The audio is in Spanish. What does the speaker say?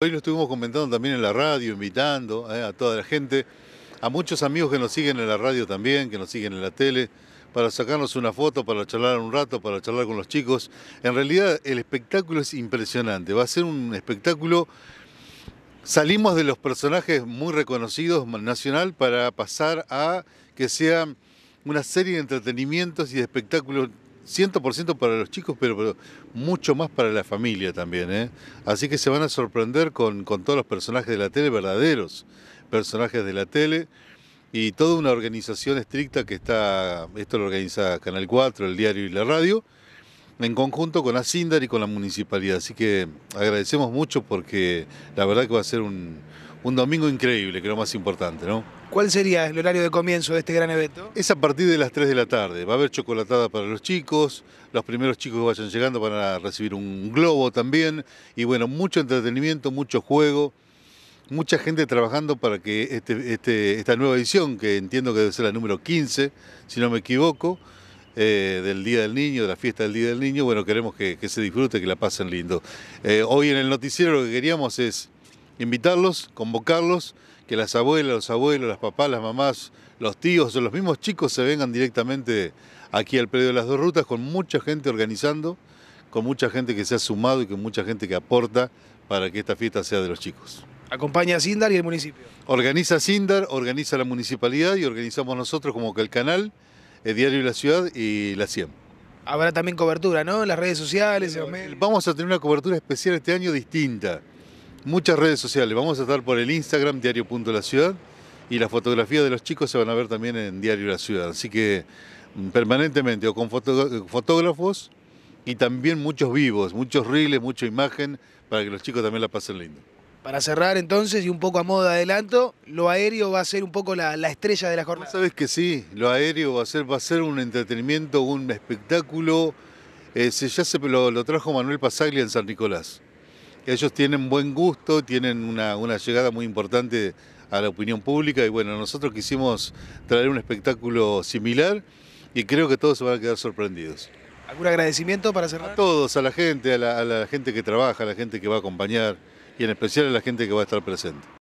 Hoy lo estuvimos comentando también en la radio, invitando eh, a toda la gente, a muchos amigos que nos siguen en la radio también, que nos siguen en la tele, para sacarnos una foto, para charlar un rato, para charlar con los chicos. En realidad el espectáculo es impresionante, va a ser un espectáculo... Salimos de los personajes muy reconocidos nacional para pasar a que sea una serie de entretenimientos y de espectáculos 100% para los chicos, pero, mucho más para la familia también. ¿eh? Así que se van a sorprender con, todos los personajes de la tele, verdaderos personajes de la tele, y toda una organización estricta que está, esto lo organiza Canal 4, el diario y la radio, en conjunto con Asindar y con la municipalidad. Así que agradecemos mucho porque la verdad que va a ser un, un domingo increíble, que es lo más importante, ¿no? ¿Cuál sería el horario de comienzo de este gran evento? Es a partir de las 3 de la tarde. Va a haber chocolatada para los chicos, los primeros chicos que vayan llegando van a recibir un globo también. Y bueno, mucho entretenimiento, mucho juego, mucha gente trabajando para que este, este, esta nueva edición, que entiendo que debe ser la número 15, si no me equivoco, eh, del Día del Niño, de la fiesta del Día del Niño, bueno, queremos que, se disfrute, que la pasen lindo. Eh, hoy en el noticiero lo que queríamos es invitarlos, convocarlos, que las abuelas, los abuelos, las papás, las mamás, los tíos o los mismos chicos se vengan directamente aquí al predio de las dos rutas con mucha gente organizando, con mucha gente que se ha sumado y con mucha gente que aporta para que esta fiesta sea de los chicos. Acompaña a Sindar y el municipio. Organiza Sindar, organiza la municipalidad y organizamos nosotros como que el canal, el diario de la ciudad y la CIEM. Habrá también cobertura, ¿no? En las redes sociales. Eh, vamos a tener una cobertura especial este año distinta. Muchas redes sociales. Vamos a estar por el Instagram, La ciudad. Y las fotografías de los chicos se van a ver también en Diario La Ciudad. Así que mm, permanentemente, o con fotógrafos y también muchos vivos, muchos riles, mucha imagen, para que los chicos también la pasen lindo. Para cerrar entonces, y un poco a modo de adelanto, lo aéreo va a ser un poco la, estrella de la jornada. Sabes que sí, lo aéreo va a ser, va a ser un entretenimiento, un espectáculo. Eh, se, ya se, lo, lo trajo Manuel Pasaglia en San Nicolás ellos tienen buen gusto, tienen una, llegada muy importante a la opinión pública y bueno, nosotros quisimos traer un espectáculo similar y creo que todos se van a quedar sorprendidos. ¿Algún agradecimiento para cerrar? A todos, a la gente, a la gente que trabaja, a la gente que va a acompañar y en especial a la gente que va a estar presente.